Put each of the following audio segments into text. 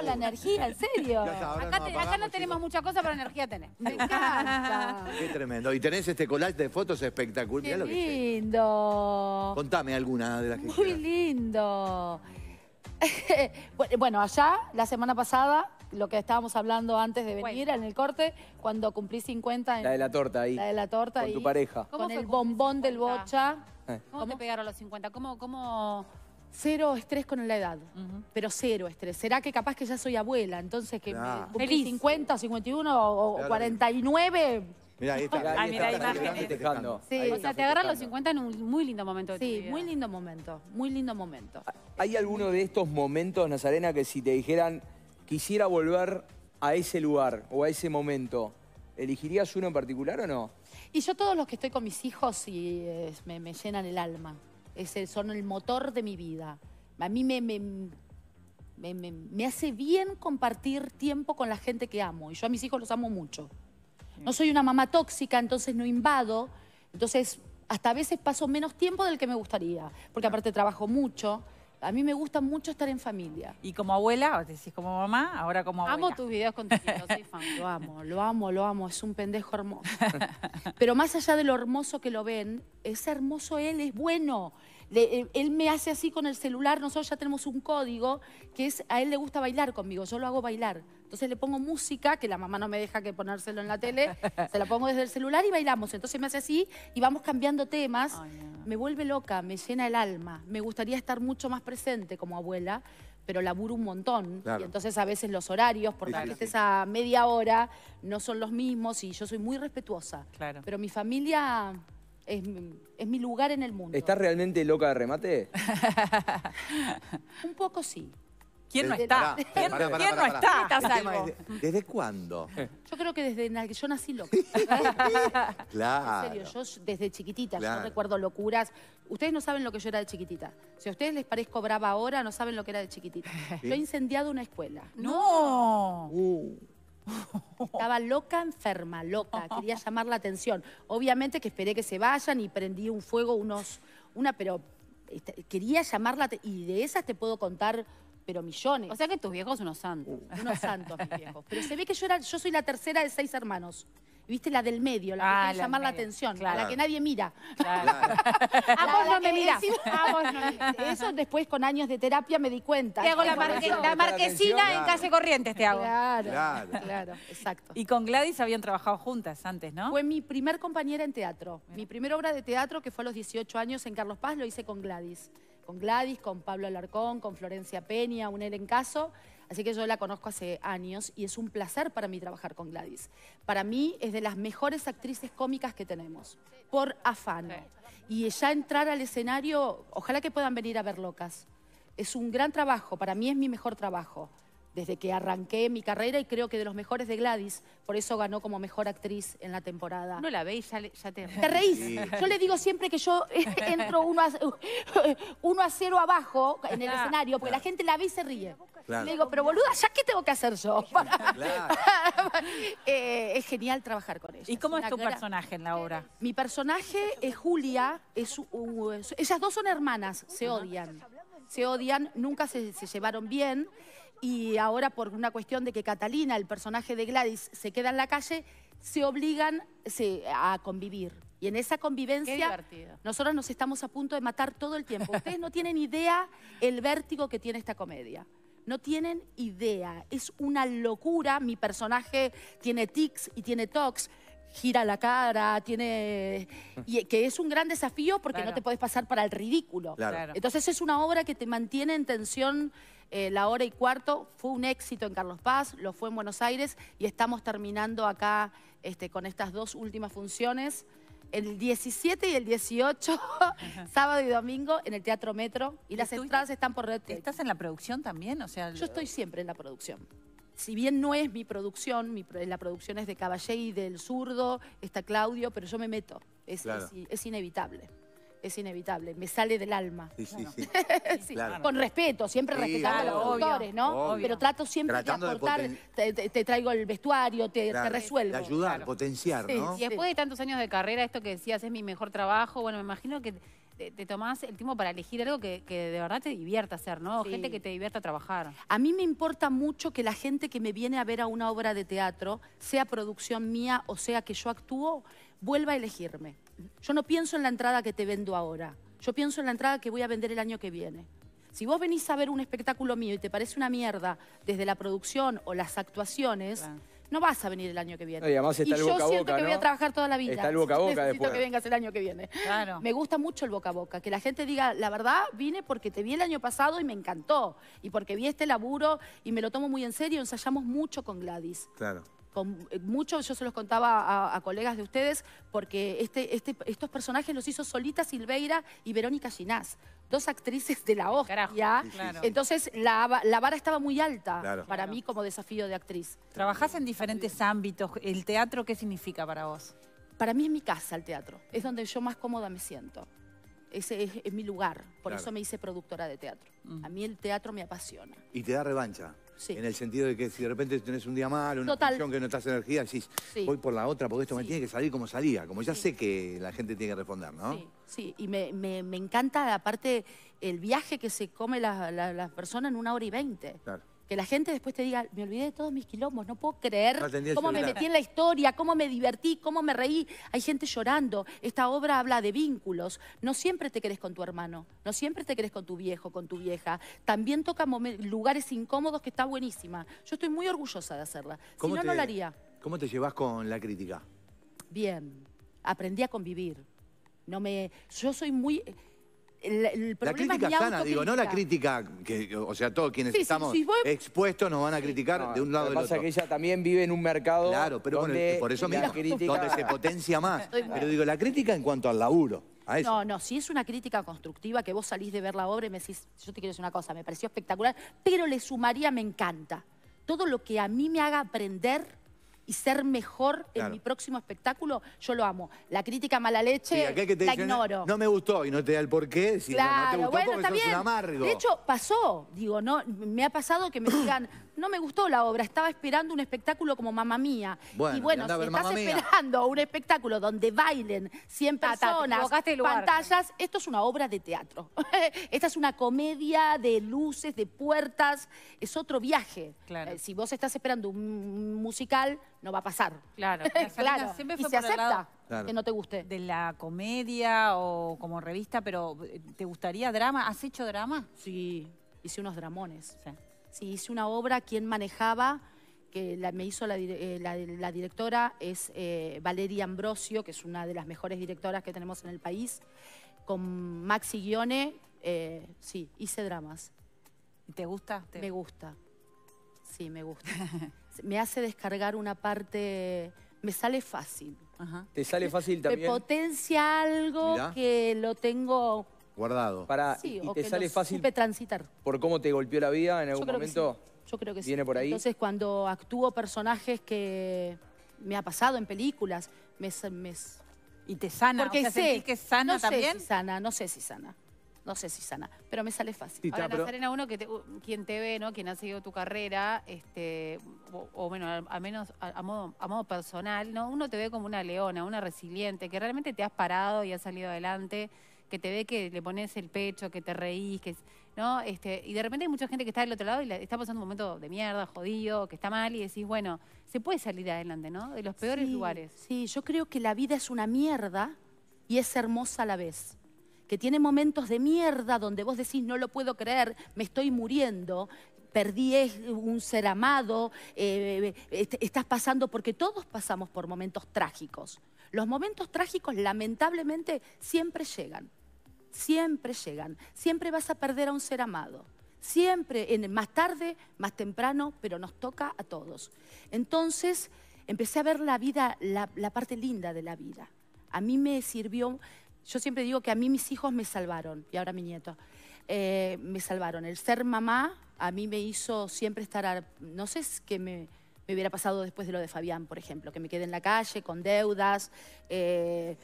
la energía, en serio. Acá, no tenemos mucha cosa, pero energía tenés. Me encanta. Qué tremendo. Y tenés este collage de fotos espectacular. lindo. Contame alguna de las que Muy lindo. bueno, allá, la semana pasada, lo que estábamos hablando antes de venir en el corte, cuando cumplí 50 en La de la torta ahí. la de la torta Con tu pareja. ¿Cómo Con fue el bombón del bocha. Eh. ¿Cómo, te pegaron los 50? ¿Cómo, cómo, Cero estrés con la edad, pero cero estrés. ¿Será que capaz que ya soy abuela? Entonces que 50 51 o, 49... Mira, ahí está. Ah, ahí mira, O sea, te agarran los 50 en un muy lindo momento sí, muy lindo momento, muy lindo momento. ¿Hay alguno de estos momentos, Nazarena, que si te dijeran, quisiera volver a ese lugar o a ese momento, ¿elegirías uno en particular o no? Y yo todos los que estoy con mis hijos y, eh, me llenan el alma son el motor de mi vida. A mí me, me, me, me, hace bien compartir tiempo con la gente que amo. Y yo a mis hijos los amo mucho. No soy una mamá tóxica, entonces no invado. Entonces, hasta a veces paso menos tiempo del que me gustaría. Porque aparte trabajo mucho. A mí me gusta mucho estar en familia. Y como abuela, o te decís como mamá, ahora como abuela. Amo tus videos con tu hijo, Lo amo, lo amo, lo amo. Es un pendejo hermoso. Pero más allá de lo hermoso que lo ven, es hermoso él, es bueno. él me hace así con el celular, nosotros ya tenemos un código que es, a él le gusta bailar conmigo, yo lo hago bailar. Entonces le pongo música, que la mamá no me deja que ponérselo en la tele, se la pongo desde el celular y bailamos. Entonces me hace así y vamos cambiando temas. Me vuelve loca, me llena el alma. Me gustaría estar mucho más presente como abuela, pero laburo un montón. Y entonces a veces los horarios, porque que sí. esa media hora, no son los mismos y yo soy muy respetuosa. Pero mi familia es, mi lugar en el mundo. ¿Estás realmente loca de remate? un poco sí. ¿Quién no eh, está? ¿Quién, no está? ¿Desde cuándo? Yo creo que desde que yo nací loca. Claro. En serio, yo desde chiquitita, yo recuerdo locuras. Ustedes no saben lo que yo era de chiquitita. Si a ustedes les parezco brava ahora, no saben lo que era de chiquitita. Yo he incendiado una escuela. No. Estaba loca, enferma, loca. Quería llamar la atención. Obviamente que esperé que se vayan y prendí un fuego, unos, una, pero este, quería llamar la atención. Y de esas te puedo contar pero millones. O sea que tus viejos unos santos. Uh. unos santos, mis viejos. Pero se ve que yo era, yo soy la tercera de seis hermanos. ¿Viste? La del medio, la que ah, llamar la atención, la que nadie mira. Claro. a no me mirás. Eso después con años de terapia me di cuenta. Te hago la, marquesina en calle Corrientes, te hago. Claro, claro, exacto. Y con Gladys habían trabajado juntas antes, ¿no? Fue mi primer compañera en teatro. Mi primera obra de teatro, que fue a los 18 años en Carlos Paz, lo hice con Gladys con Gladys, con Pablo Alarcón, con Florencia Peña, un Caso. Así que yo la conozco hace años y es un placer para mí trabajar con Gladys. Para mí es de las mejores actrices cómicas que tenemos, por afán. Y ya entrar al escenario, ojalá que puedan venir a ver Locas. Es un gran trabajo, para mí es mi mejor trabajo desde que arranqué mi carrera y creo que de los mejores de Gladys, por eso ganó como mejor actriz en la temporada. No la veis, ya, te... reís? Yo le digo siempre que yo entro uno a, cero abajo en el ah. escenario, porque la gente la ve y se ríe. Y le digo, pero boluda, ¿ya qué tengo que hacer yo? Eh, es genial trabajar con ella. ¿Y cómo es, tu personaje en la obra? Mi personaje es Julia, es, uh, ellas dos son hermanas, se odian. Se odian, nunca se llevaron bien y ahora por una cuestión de que Catalina, el personaje de Gladys, se queda en la calle, se obligan a convivir. Y en esa convivencia, nosotros nos estamos a punto de matar todo el tiempo. Ustedes no tienen idea el vértigo que tiene esta comedia. No tienen idea. Es una locura. Mi personaje tiene tics y tiene tox. gira la cara, tiene... Y que es un gran desafío porque no te puedes pasar para el ridículo. Entonces es una obra que te mantiene en tensión eh, la hora y cuarto fue un éxito en Carlos Paz, lo fue en Buenos Aires y estamos terminando acá este, con estas dos últimas funciones. El 17 y el 18, sábado y domingo, en el Teatro Metro. Y, las entradas están por red. ¿Estás en la producción también? O sea, Yo estoy siempre en la producción si bien no es mi producción, la producción es de Caballé y del Zurdo, está Claudio, pero yo me meto, es inevitable es inevitable, me sale del alma. Sí, sí, sí. Con respeto, siempre respetando a los autores, ¿no? Pero trato siempre de aportar, te, traigo el vestuario, te, resuelvo. ayudar, potenciar, ¿no? Y después de tantos años de carrera, esto que decías, es mi mejor trabajo, bueno, me imagino que te, tomás el tiempo para elegir algo que, de verdad te divierta hacer, ¿no? Gente que te divierta trabajar. A mí me importa mucho que la gente que me viene a ver a una obra de teatro, sea producción mía o sea que yo actúo, vuelva a elegirme yo no pienso en la entrada que te vendo ahora, yo pienso en la entrada que voy a vender el año que viene. Si vos venís a ver un espectáculo mío y te parece una mierda desde la producción o las actuaciones, no vas a venir el año que viene. Y yo siento que voy a trabajar toda la vida. Está el boca que vengas el año que viene. Claro. Me gusta mucho el boca a boca, que la gente diga, la verdad, vine porque te vi el año pasado y me encantó, y porque vi este laburo y me lo tomo muy en serio, ensayamos mucho con Gladys. Claro con eh, muchos, yo se los contaba a, colegas de ustedes, porque este, este, estos personajes los hizo Solita Silveira y Verónica Ginás, dos actrices de la hoja. Entonces la, vara estaba muy alta para mí como desafío de actriz. Trabajás en diferentes ámbitos. ¿El teatro qué significa para vos? Para mí es mi casa el teatro, es donde yo más cómoda me siento. Ese es, mi lugar, por eso me hice productora de teatro. A mí el teatro me apasiona. ¿Y te da revancha? En el sentido de que si de repente tenés un día mal, una función que no estás energía, decís, voy por la otra porque esto me tiene que salir como salía. Como ya sé que la gente tiene que responder, ¿no? Sí, Y me, me, encanta, aparte, el viaje que se come las personas en una hora y veinte. Claro que la gente después te diga, me olvidé de todos mis quilombos, no puedo creer cómo me metí en la historia, cómo me divertí, cómo me reí. Hay gente llorando. Esta obra habla de vínculos. No siempre te querés con tu hermano, no siempre te querés con tu viejo, con tu vieja. También toca lugares incómodos que está buenísima. Yo estoy muy orgullosa de hacerla. Si no, no la haría. ¿Cómo te llevas con la crítica? Bien. Aprendí a convivir. No me... Yo soy muy la crítica es sana, digo, no la crítica, que, o sea, todos quienes estamos expuestos nos van a criticar de un lado del otro. Lo que que ella también vive en un mercado Claro, pero donde por eso mismo, donde se potencia más. Pero digo, la crítica en cuanto al laburo. No, no, si es una crítica constructiva que vos salís de ver la obra y me decís, yo te quiero decir una cosa, me pareció espectacular, pero le sumaría, me encanta. Todo lo que a mí me haga aprender y ser mejor en mi próximo espectáculo, yo lo amo. La crítica mala leche, la ignoro. No me gustó y no te da el porqué, si no, te gustó De hecho, pasó, digo, no, me ha pasado que me digan, no me gustó la obra, estaba esperando un espectáculo como Mamá Mía. y bueno, si estás esperando un espectáculo donde bailen 100 personas, pantallas, esto es una obra de teatro. Esta es una comedia de luces, de puertas, es otro viaje. Eh, si vos estás esperando un musical, no va a pasar. Claro, claro. y se acepta. que no te guste. De la comedia o como revista, pero eh, ¿te gustaría drama? ¿Has hecho drama? Sí, hice unos dramones. Sí, hice una obra, quien manejaba, que me hizo la, eh, directora, es eh, Valeria Ambrosio, que es una de las mejores directoras que tenemos en el país. Con Maxi Guione, eh, sí, hice dramas. ¿Te gusta? Me gusta. Sí, me gusta. me hace descargar una parte... Me sale fácil. ¿Te sale fácil también? Te potencia algo que lo tengo guardado. Para, Sí, y sale fácil supe transitar. por cómo te golpeó la vida en algún momento. Yo creo que sí. ¿Viene por ahí? Entonces, cuando actúo personajes que me ha pasado en películas, me... Y te sana, porque sé, que sana no sé si sana, no sé si sana, no sé si sana, pero me sale fácil. Ahora, uno que te- quien te ve, ¿no? Quien ha seguido tu carrera, este, o, bueno, al, menos a, modo, a modo personal, ¿no? Uno te ve como una leona, una resiliente, que realmente te has parado y has salido adelante que te ve que le pones el pecho, que te reís, que ¿no? Este, y de repente hay mucha gente que está del otro lado y la, está pasando un momento de mierda, jodido, que está mal, y decís, bueno, se puede salir adelante, ¿no? De los peores lugares. Sí, yo creo que la vida es una mierda y es hermosa a la vez que tiene momentos de mierda donde vos decís, no lo puedo creer, me estoy muriendo, perdí un ser amado, eh, eh, estás pasando, porque todos pasamos por momentos trágicos. Los momentos trágicos lamentablemente siempre llegan siempre llegan, siempre vas a perder a un ser amado, siempre, en, más tarde, más temprano, pero nos toca a todos. Entonces empecé a ver la vida, la, parte linda de la vida. A mí me sirvió, yo siempre digo que a mí mis hijos me salvaron, y ahora mi nieto, eh, me salvaron. El ser mamá a mí me hizo siempre estar, no sé qué me, hubiera pasado después de lo de Fabián, por ejemplo, que me quede en la calle con deudas, eh,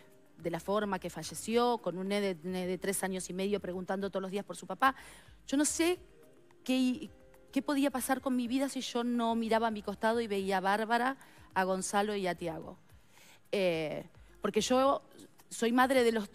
de la forma que falleció, con un nene de, tres años y medio preguntando todos los días por su papá. Yo no sé qué, qué podía pasar con mi vida si yo no miraba a mi costado y veía a Bárbara, a Gonzalo y a Tiago. Eh, porque yo soy madre de los...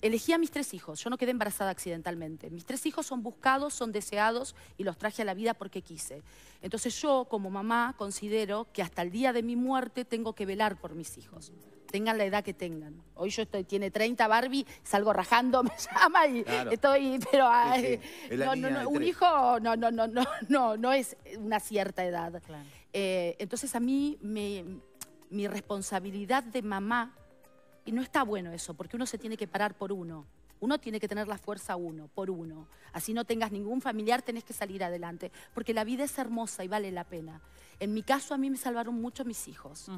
Elegí a mis tres hijos, yo no quedé embarazada accidentalmente. Mis tres hijos son buscados, son deseados y los traje a la vida porque quise. Entonces yo, como mamá, considero que hasta el día de mi muerte tengo que velar por mis hijos tengan la edad que tengan. Hoy yo estoy, tiene 30 Barbie, salgo rajando, me llama y estoy, pero hay... No, no, no, un hijo no, no, no, no, no, es una cierta edad. Eh, entonces a mí mi responsabilidad de mamá, y no está bueno eso, porque uno se tiene que parar por uno. Uno tiene que tener la fuerza uno, por uno. Así no tengas ningún familiar, tenés que salir adelante. Porque la vida es hermosa y vale la pena. En mi caso, a mí me salvaron mucho mis hijos.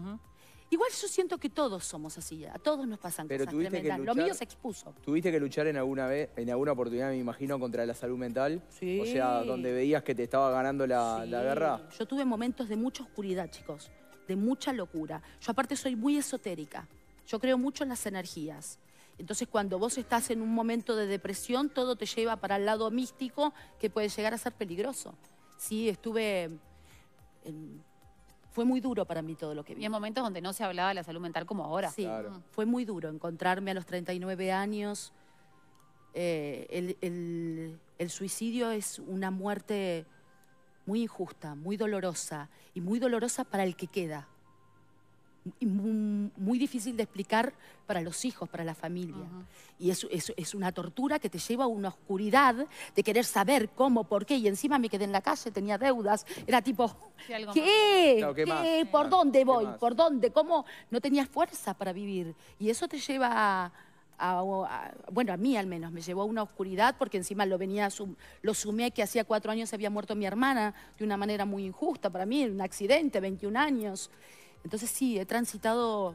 Igual yo siento que todos somos así, a todos nos pasan cosas tremendas. Lo mío se expuso. Tuviste que luchar en alguna vez, en alguna oportunidad, me imagino, contra la salud mental. Sí. O sea, donde veías que te estaba ganando la, guerra. Yo tuve momentos de mucha oscuridad, chicos, de mucha locura. Yo aparte soy muy esotérica. Yo creo mucho en las energías. Entonces, cuando vos estás en un momento de depresión, todo te lleva para el lado místico que puede llegar a ser peligroso. Sí, estuve fue muy duro para mí todo lo que vi. en momentos donde no se hablaba de la salud mental como ahora. Sí, fue muy duro encontrarme a los 39 años. Eh, el suicidio es una muerte muy injusta, muy dolorosa y muy dolorosa para el que queda muy, difícil de explicar para los hijos, para la familia. Y es, es, una tortura que te lleva a una oscuridad de querer saber cómo, por qué. Y encima me quedé en la calle, tenía deudas. Era tipo, ¿qué? ¿Por dónde voy? ¿Por dónde? ¿Cómo? No tenías fuerza para vivir. Y eso te lleva a, bueno, a mí al menos, me llevó a una oscuridad porque encima lo venía, lo sumé que hacía cuatro años había muerto mi hermana de una manera muy injusta para mí, un accidente, 21 años. Entonces sí, he transitado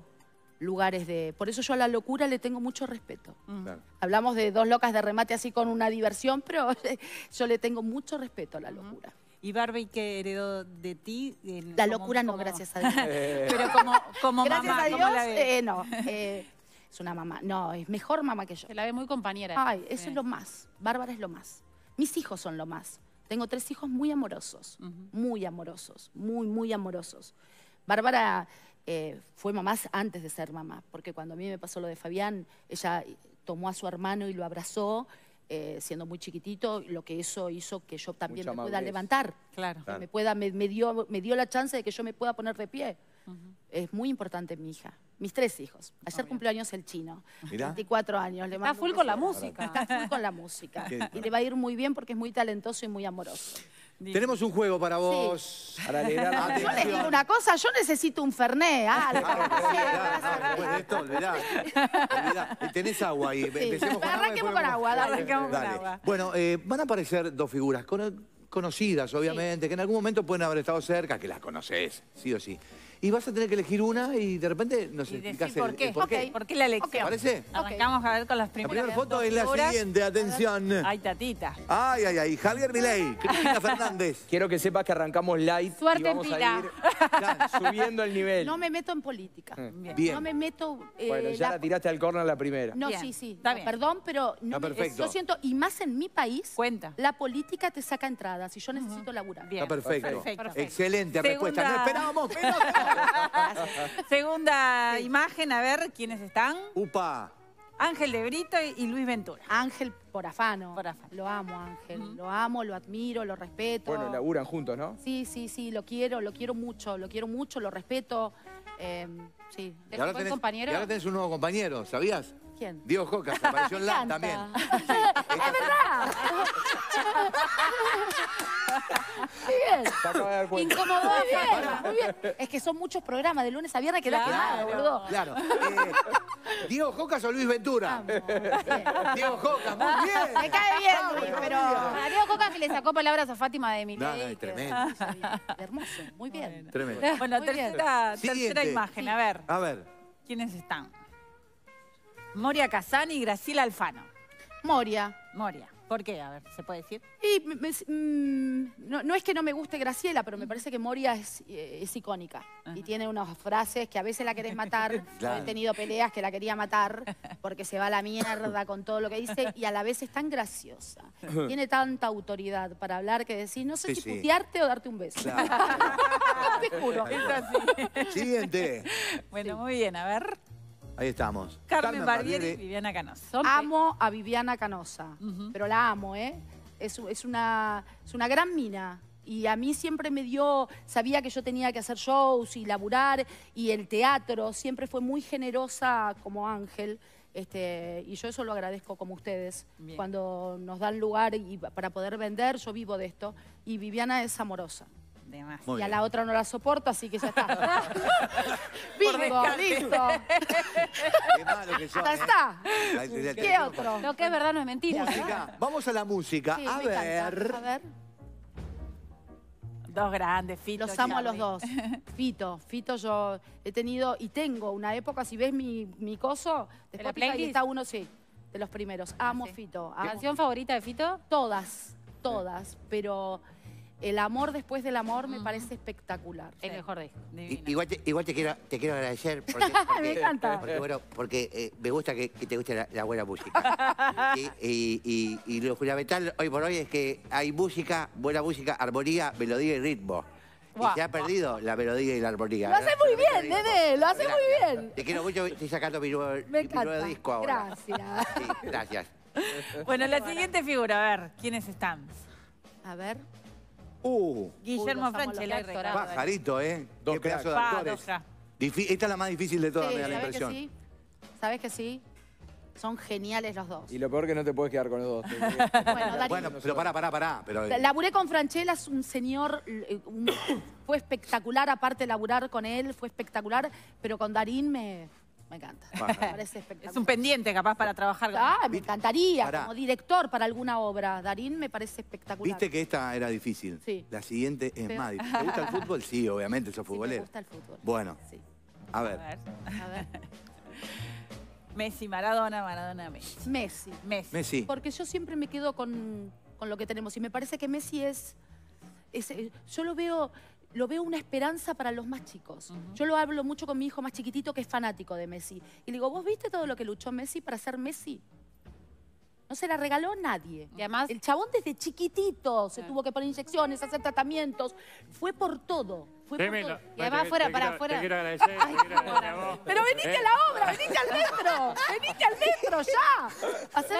lugares de... Por eso yo a la locura le tengo mucho respeto. Mm. Hablamos de dos locas de remate así con una diversión, pero yo le tengo mucho respeto a la locura. ¿Y Barbie qué heredó de ti? la locura no, gracias a Dios. pero como, como mamá, eh, no. Eh, es una mamá, no, es mejor mamá que yo. Se la ve muy compañera. Ay, eso es lo más. Bárbara es lo más. Mis hijos son lo más. Tengo tres hijos muy amorosos, muy amorosos, muy, muy amorosos. Bárbara eh, fue mamá antes de ser mamá, porque cuando a mí me pasó lo de Fabián, ella tomó a su hermano y lo abrazó, eh, siendo muy chiquitito, lo que eso hizo que yo también me pueda levantar. Claro. Me, pueda, me, dio, me dio la chance de que yo me pueda poner de pie. Es muy importante mi hija. Mis tres hijos. Ayer cumplió años el chino. 24 años. de Está full con la música. Está full con la música. Y le va a ir muy bien porque es muy talentoso y muy amoroso. Tenemos un juego para vos. Para alegrar la Yo les digo una cosa, yo necesito un Fernet, algo. Ah, bueno, de esto, olvidá, Tenés agua ahí. Empecemos Arranquemos con agua, dale. Arranquemos con agua. Bueno, eh, van a aparecer dos figuras conocidas, obviamente, que en algún momento pueden haber estado cerca, que las conoces, sí o sí. Y vas a tener que elegir una y de repente no sé por qué. El por, qué. qué la elección. ¿Parece? Arrancamos a ver con las primeras. La primera foto es la siguiente, atención. Ay, tatita. Ay, ay, ay. Javier Milei, Cristina Fernández. Quiero que sepas que arrancamos light Suerte y vamos a ir subiendo el nivel. No me meto en política. Ah, bien. No me meto... Eh, bueno, ya la... tiraste al corner la primera. No, sí, sí. bien. perdón, pero no perfecto. yo siento, y más en mi país, Cuenta. la política te saca entradas y yo necesito laburar. Bien. Está perfecto. Excelente respuesta. No esperábamos ¿eh? Segunda imagen, a ver quiénes están. Upa. Ángel de Brito y Luis Ventura. Ángel Por Afano. Lo amo, Ángel. Lo amo, lo admiro, lo respeto. Bueno, laburan juntos, ¿no? Sí, sí, sí, lo quiero, lo quiero mucho, lo quiero mucho, lo respeto. Eh, sí. ¿Es un compañero? Y ahora tenés un nuevo compañero, ¿sabías? Diego Jocas, apareció en la, también. ¡Es verdad! Muy bien. Incomodó. bien, Es que son muchos programas, de lunes a viernes que Claro. quemado, boludo. Claro. Eh, ¿Diego Jocas o Luis Ventura? Diego Jocas, muy bien. Me cae bien, pero... A Diego Jocas que le sacó palabras a Fátima de Miley. tremendo. Hermoso, muy bien. Tremendo. Bueno, tercera, imagen, a ver. A ver. ¿Quiénes están? Moria Casani y Graciela Alfano. Moria. Moria. ¿Por qué? A ver, ¿se puede decir? Y mm, no, es que no me guste Graciela, pero me parece que Moria es, eh, icónica. Y tiene unas frases que a veces la querés matar. Yo he tenido peleas que la quería matar porque se va a la mierda con todo lo que dice y a la vez es tan graciosa. Tiene tanta autoridad para hablar que decís, no sé si putearte o darte un beso. Te juro. Siguiente. Bueno, muy bien, a ver. Ahí estamos. Carmen, Bardier y Viviana Canosa. Amo a Viviana Canosa, pero la amo, ¿eh? Es, una, es una gran mina. Y a mí siempre me dio, sabía que yo tenía que hacer shows y laburar y el teatro, siempre fue muy generosa como Ángel. Este, y yo eso lo agradezco como ustedes, cuando nos dan lugar y para poder vender, yo vivo de esto. Y Viviana es amorosa y a la otra no la soporto, así que ya está. Bingo, listo. Qué malo que ya ¿eh? está. ¿Qué otro? Lo que es verdad no es mentira. Música. Vamos a la música. a, ver. A ver, Dos grandes, Fito. los amo a los dos. Fito, Fito yo he tenido y tengo una época, si ves mi, mi coso, después de que está uno, sí, de los primeros. Amo ah, Fito. Ah, ¿Canción favorita de Fito? Todas, todas, pero el amor después del amor me parece espectacular. El mejor disco. Igual, te, quiero, te quiero agradecer porque, Me encanta. porque, eh, me gusta que, te guste la, buena música. Y, lo fundamental hoy por hoy es que hay música, buena música, armonía, melodía y ritmo. Y se ha perdido la melodía y la armonía. Lo haces muy bien, Dede, lo haces muy bien. Te quiero mucho, estoy sacando mi nuevo, disco ahora. Gracias. gracias. Bueno, la siguiente figura, a ver, ¿quiénes están? A ver. Uh, Guillermo Franchella. Pajarito, ¿eh? Dos pedazos de actores. Esta es la más difícil de todas, me da la que impresión. sí? ¿Sabés que sí? Son geniales los dos. Y lo peor que no te puedes quedar con los dos. Bueno, Bueno, pero pará, pará, pará. Pero, Laburé con Franchella, es un señor, eh, fue espectacular, aparte de laburar con él, fue espectacular, pero con Darín me, me encanta. Me parece espectacular. Es un pendiente capaz para trabajar. Ah, me encantaría como director para alguna obra. Darín me parece espectacular. Viste que esta era difícil. Sí. La siguiente es más difícil. ¿Te gusta el fútbol? Sí, obviamente, soy futbolero. Sí, me gusta el fútbol. Bueno. A ver. A ver. Messi, Maradona, Maradona, Messi. Messi. Messi. Messi. Porque yo siempre me quedo con, lo que tenemos. Y me parece que Messi es, es... Eh, yo lo veo lo veo una esperanza para los más chicos. Yo lo hablo mucho con mi hijo más chiquitito que es fanático de Messi. Y le digo, ¿vos viste todo lo que luchó Messi para ser Messi? No se la regaló nadie. además... El chabón desde chiquitito se tuvo que poner inyecciones, hacer tratamientos. Fue por todo. Y además, fuera, para afuera. Te quiero agradecer, Pero venite a la obra, venite al metro. venite al metro, ya. Hacer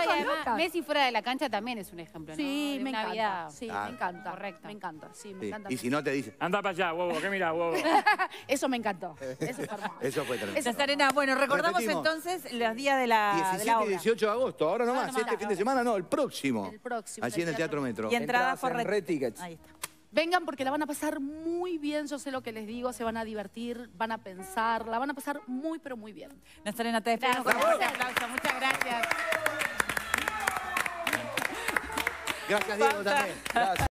Messi fuera de la cancha también es un ejemplo, Sí, me encanta. Sí, me encanta. Correcto. Me encanta, sí, me encanta. Y si no te dice... Anda para allá, huevo, ¿qué mirá, huevo? Eso me encantó. Eso fue Eso fue tremendo. la arena. Bueno, recordamos entonces los días de la, 17 y 18 de agosto, ahora nomás. No, más, este fin de semana no, el próximo. El próximo. Allí en el Teatro Metro. Y entrada por Red Tickets. Ahí está. Vengan porque la van a pasar muy bien, yo sé lo que les digo, se van a divertir, van a pensar, la van a pasar muy, pero muy bien. Nazarena, te despedimos Gracias, Muchas gracias. Gracias, Diego, también. Gracias.